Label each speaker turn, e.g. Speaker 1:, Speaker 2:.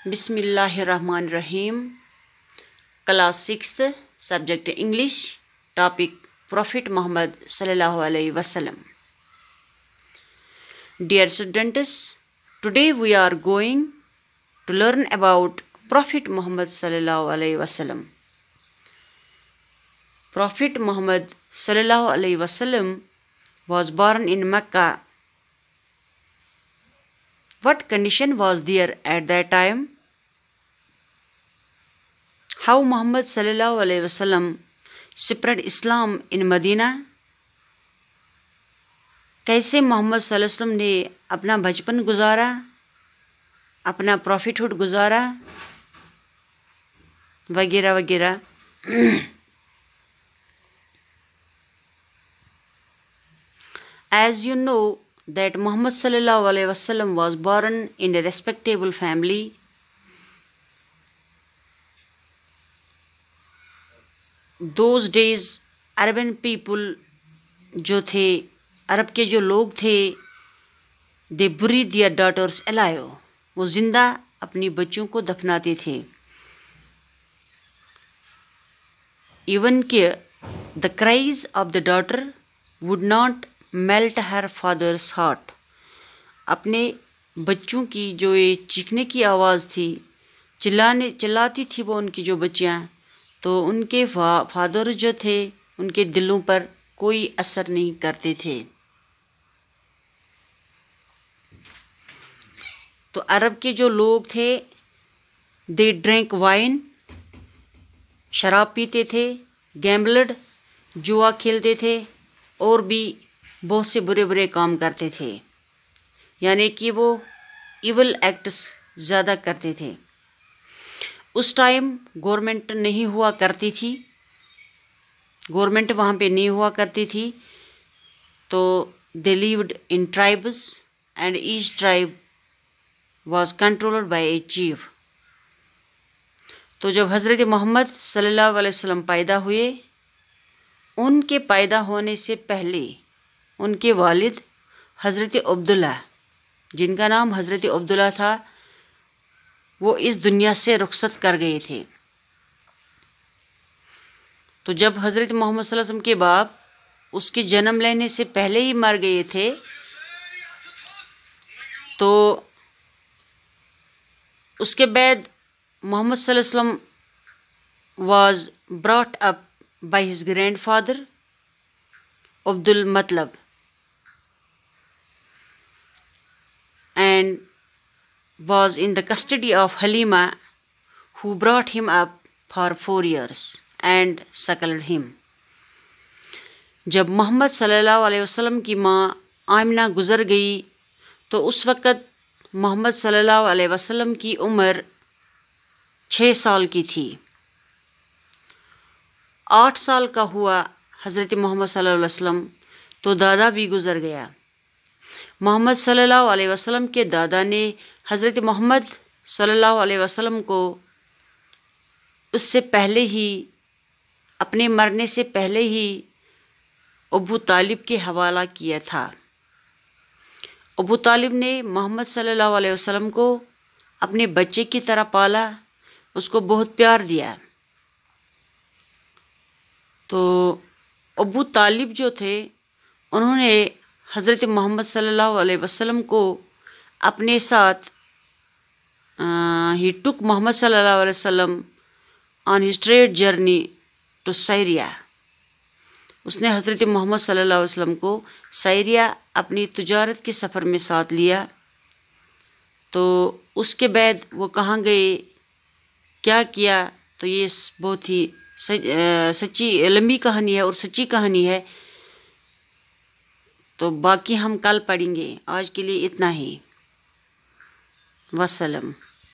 Speaker 1: Bismillahirrahmanirrahim. Class 6th, subject English, topic Prophet Muhammad sallallahu alaihi wasallam. Dear students, today we are going to learn about Prophet Muhammad sallallahu alaihi wasallam. Prophet Muhammad sallallahu alaihi wasallam was born in Mecca What condition was there at that time? How Muhammad sallallahu alaihi wasallam spread Islam in Medina? कैसे मोहम्मद सल्लम ने अपना बचपन गुजारा अपना prophethood गुजारा वगैरह वगैरह as you know that Muhammad sallallahu alaihi wasallam was born in a respectable family. Those days Arabian people जो थे अरब के जो लोग थे दे बुरी दियर डॉटर्स एलायो वो ज़िंदा अपनी बच्चों को दफनाते थे इवन के the cries of the daughter would not melt her father's heart अपने बच्चों की जो ये चीखने की आवाज़ थी चिल्लाने चिल्लाती थी वो उनकी जो बच्चियाँ तो उनके फा फादर जो थे उनके दिलों पर कोई असर नहीं करते थे तो अरब के जो लोग थे दे ड्रिंक वाइन शराब पीते थे गैम्बलड जुआ खेलते थे और भी बहुत से बुरे बुरे काम करते थे यानी कि वो इवल एक्ट्स ज़्यादा करते थे उस टाइम गवर्नमेंट नहीं हुआ करती थी गवर्नमेंट वहाँ पे नहीं हुआ करती थी तो they lived in tribes and each tribe was controlled by a chief तो जब हज़रत मोहम्मद सल्लल्लाहु अलैहि वसल्लम पैदा हुए उनके पैदा होने से पहले उनके वालिद हज़रत अब्दुल्ला जिनका नाम हज़रत अब्दुल्ला था वो इस दुनिया से रुखसत कर गए थे तो जब हज़रत मोहम्मद वसल्लम के बाप उसके जन्म लेने से पहले ही मर गए थे तो उसके बाद मोहम्मद वसल्लम was brought up by his grandfather Abdul मतलब and was in the custody of Halima, who brought him up for four years and suckled him. जब मोहम्मद सल्लल्लाहु अलैहि वसल्लम की माँ आमना गुज़र गई तो उस वक़्त मोहम्मद सल्लल्लाहु अलैहि वसल्लम की उम्र छः साल की थी आठ साल का हुआ हज़रत मोहम्मद सल्लल्लाहु अलैहि वसल्लम तो दादा भी गुज़र गया मोहम्मद सल्लल्लाहु अलैहि वसल्लम के दादा ने हज़रत मोहम्मद सल्लल्लाहु अलैहि वसल्लम को उससे पहले ही अपने मरने से पहले ही अबू तालिब के हवाला किया था अबू तालिब ने मोहम्मद सल्लल्लाहु अलैहि वसल्लम को अपने बच्चे की तरह पाला उसको बहुत प्यार दिया तो अबू तालिब जो थे उन्होंने हज़रत मोहम्मद सल्लल्लाहु अलैहि वसल्लम को अपने साथ ही took Muhammad sallallahu alaihi on on straight journey to to उसने हज़रत मोहम्मद सल्लल्लाहु अलैहि वसल्लम को सैरिया अपनी तजारत के सफ़र में साथ लिया तो उसके बाद वो कहाँ गए क्या किया तो ये बहुत ही सच, सच्ची लंबी कहानी है और सच्ची कहानी है तो बाकी हम कल पढ़ेंगे आज के लिए इतना ही वसलम